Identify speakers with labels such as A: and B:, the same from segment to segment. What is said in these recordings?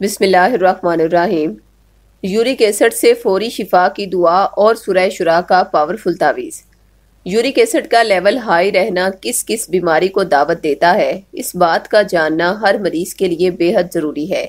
A: बिसमीम uric acid से फौरी शिफा की दुआ और सुरह शुरा का पावरफुल तावीज़ यूरिक एसिड का लेवल हाई रहना किस किस बीमारी को दावत देता है इस बात का जानना हर मरीज के लिए बेहद ज़रूरी है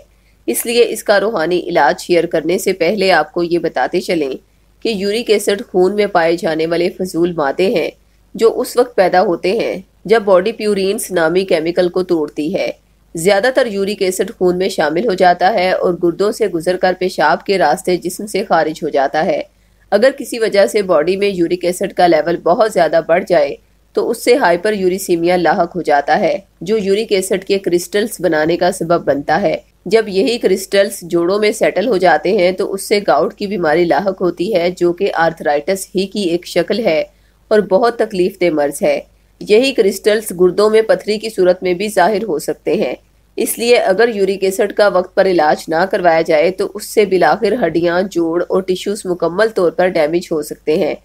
A: इसलिए इसका रूहानी इलाज शेयर करने से पहले आपको ये बताते चलें कि यूरिक एसिड खून में पाए जाने वाले फजूल मादे हैं जो उस वक्त पैदा होते हैं जब बॉडी प्यूरिन्स नामी केमिकल को तोड़ती है ज़्यादातर यूरिक एसिड खून में शामिल हो जाता है और गुर्दों से गुजरकर पेशाब के रास्ते जिस्म से खारिज हो जाता है अगर किसी वजह से बॉडी में यूरिक एसिड का लेवल बहुत ज़्यादा बढ़ जाए तो उससे हाइपर यूरिसीमिया लाक हो जाता है जो यूरिक एसिड के क्रिस्टल्स बनाने का सबब बनता है जब यही क्रिस्टल्स जोड़ों में सेटल हो जाते हैं तो उससे गाउट की बीमारी लाक होती है जो कि आर्थराइटिस ही की एक शक्ल है और बहुत तकलीफ दे मर्ज है यही क्रिस्टल्स गुर्दों में पथरी की सूरत में भी जाहिर हो सकते हैं इसलिए अगर यूरिक एसिड का वक्त पर इलाज ना करवाया जाए तो उससे बिलाखिर हड्डियां, जोड़ और टिश्यूज मुकम्मल तौर पर डैमेज हो सकते हैं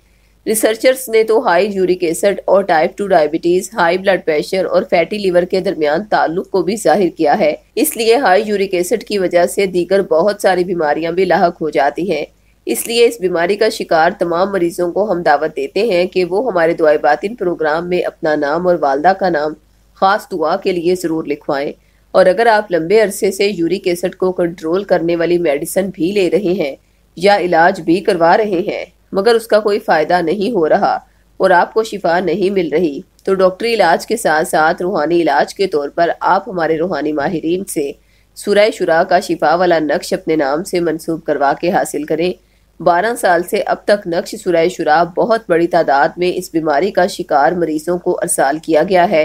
A: रिसर्चर्स ने तो हाई यूरिक एसिड और type two diabetes high blood pressure और फैटी लिवर के दरमियान ताल्लुक को भी जाहिर किया है इसलिए हाई यूरिक एसिड की वजह से दीगर बहुत सारी बीमारियां भी लाक हो जाती हैं इसलिए इस बीमारी का शिकार तमाम मरीजों को हम दावत देते हैं कि वो हमारे दुआ बातिन प्रोग्राम में अपना नाम और वालदा का नाम ख़ास दुआ के लिए ज़रूर लिखवाएं और अगर आप लंबे अरसे से यूरिक एसिड को कंट्रोल करने वाली मेडिसन भी ले रहे हैं या इलाज भी करवा रहे हैं मगर उसका कोई फ़ायदा नहीं हो रहा और आपको शिफा नहीं मिल रही तो डॉक्टरी इलाज के साथ साथ रूहानी इलाज के तौर पर आप हमारे रूहानी माहरीन से सुरय शुरा का शिफा वाला नक्श अपने नाम से मंसूब करवा के हासिल करें 12 साल से अब तक नक्श सुराय शुराब बहुत बड़ी तादाद में इस बीमारी का शिकार मरीजों को अरसाल किया गया है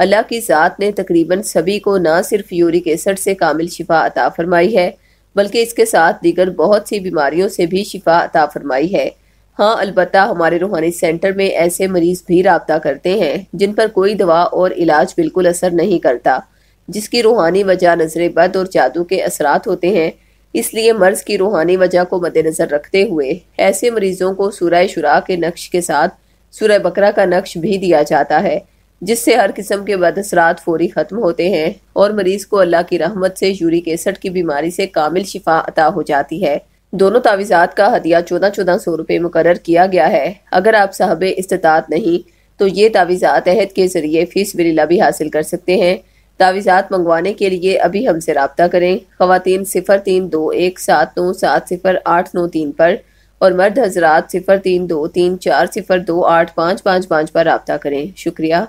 A: अल्लाह की ज़ात ने तकरीबन सभी को ना सिर्फ यूरिक एसड से कामिल शिफा अता फरमाई है बल्कि इसके साथ दीगर बहुत सी बीमारियों से भी शिफा अता फरमाई है हाँ अलबत् हमारे रूहानी सेंटर में ऐसे मरीज भी रबता करते हैं जिन पर कोई दवा और इलाज बिल्कुल असर नहीं करता जिसकी रूहानी वजह नजरे बद और जादू के असरात होते हैं इसलिए मर्ज की रूहानी वजह को मद्देनजर रखते हुए ऐसे मरीजों को सूरह शुरा के नक्श के साथ सूरह बकरा का नक्श भी दिया जाता है जिससे हर किस्म के बदसरात फौरी ख़त्म होते हैं और मरीज को अल्लाह की रहमत से यूरिक एसड की बीमारी से कामिल शिफा अता हो जाती है दोनों तावीज़ात का हदिया चौदह चौदह सौ रुपये मुकर किया गया है अगर आप साहब इस्तात नहीं तो ये तावीज़ात अहद के ज़रिए फीस बिल्ला भी हासिल कर सकते हैं तावीज़ात मंगवाने के लिए अभी हमसे रबता करें ख़वान सिफर तीन दो एक सात नौ सात सिफर आठ नौ तीन पर और मर्द हजरात सिफर तीन दो तीन चार सिफर दो आठ पाँच पाँच पाँच पर रबता करें शुक्रिया